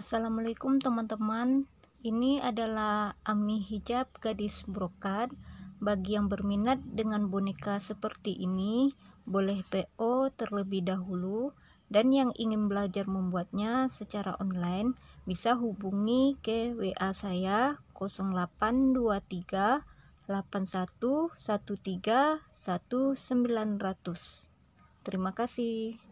Assalamualaikum teman-teman Ini adalah ami hijab gadis brokat Bagi yang berminat dengan boneka seperti ini Boleh PO terlebih dahulu Dan yang ingin belajar membuatnya secara online Bisa hubungi ke WA saya 0823 8113 1900 Terima kasih